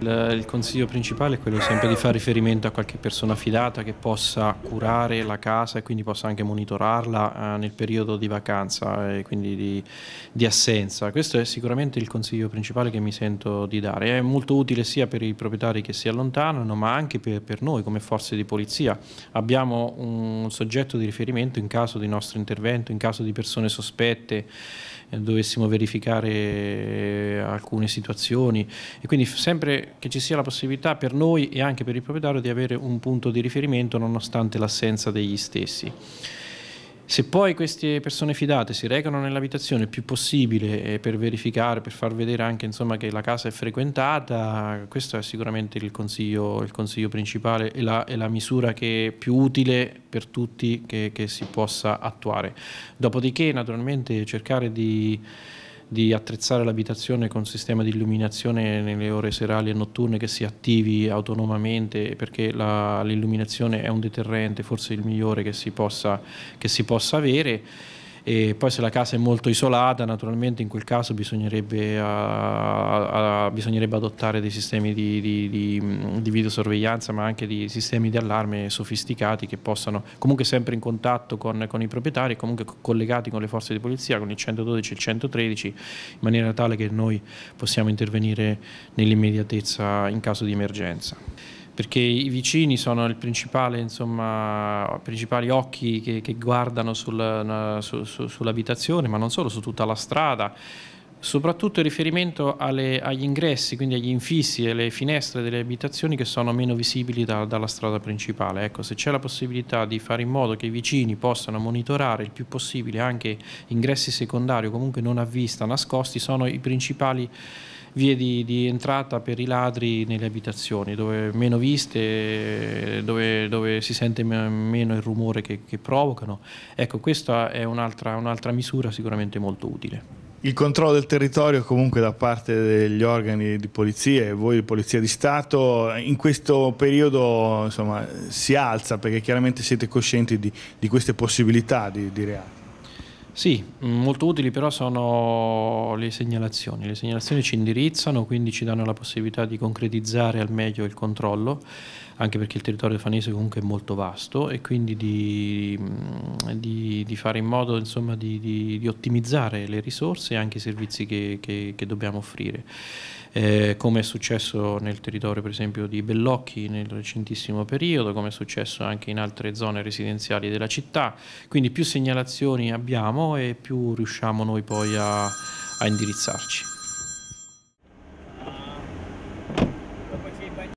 Il, il consiglio principale è quello sempre di fare riferimento a qualche persona fidata che possa curare la casa e quindi possa anche monitorarla eh, nel periodo di vacanza e quindi di, di, assenza. Questo è sicuramente il consiglio principale che mi sento di dare. È molto utile sia per i proprietari che si allontanano ma anche per, per noi come forze di polizia. Abbiamo un soggetto di riferimento in caso di nostro intervento, in caso di persone sospette, eh, dovessimo verificare eh, alcune situazioni e quindi sempre che ci sia la possibilità per noi e anche per il proprietario di avere un punto di riferimento nonostante l'assenza degli stessi. Se poi queste persone fidate si recano nell'abitazione il più possibile eh, per verificare, per far vedere anche insomma, che la casa è frequentata, questo è sicuramente il consiglio, il consiglio principale e la, la, misura che è più utile per tutti che, che si possa attuare. Dopodiché naturalmente cercare di di attrezzare l'abitazione con un sistema di illuminazione nelle ore serali e notturne che si attivi autonomamente perché l'illuminazione è un deterrente forse il migliore che si possa, che si possa avere e poi se la casa è molto isolata naturalmente in quel caso bisognerebbe, a, a, bisognerebbe adottare dei sistemi di, di, di, di, videosorveglianza ma anche di sistemi di allarme sofisticati che possano comunque sempre in contatto con, con i proprietari comunque collegati con le forze di polizia con il 112 e il 113 in maniera tale che noi possiamo intervenire nell'immediatezza in caso di emergenza perché i vicini sono i principali occhi che, che guardano sul, su, su, sull'abitazione, ma non solo, su tutta la strada soprattutto in riferimento alle, agli ingressi, quindi agli infissi e alle finestre delle abitazioni che sono meno visibili da, dalla strada principale. Ecco, se c'è la possibilità di fare in modo che i vicini possano monitorare il più possibile anche ingressi secondari o comunque non a vista, nascosti, sono i principali vie di, di, entrata per i ladri nelle abitazioni, dove meno viste, dove, dove si sente meno il rumore che, che provocano. Ecco, questa è un'altra, un'altra misura sicuramente molto utile. Il controllo del territorio comunque da parte degli organi di polizia e voi di Polizia di Stato in questo periodo insomma, si alza perché chiaramente siete coscienti di, di queste possibilità di, di reati. Sì, mm, molto utili però sono le segnalazioni. Le segnalazioni ci indirizzano, quindi ci danno la possibilità di concretizzare al meglio il controllo, anche perché il territorio fanese comunque è molto vasto e quindi di, mm, di, di fare in modo insomma, di, di, ottimizzare le risorse e anche i servizi che, che, che dobbiamo offrire. Eh, come è successo nel territorio per esempio di Bellocchi nel recentissimo periodo, come è successo anche in altre zone residenziali della città. Quindi più segnalazioni abbiamo, e più riusciamo noi poi a, a indirizzarci.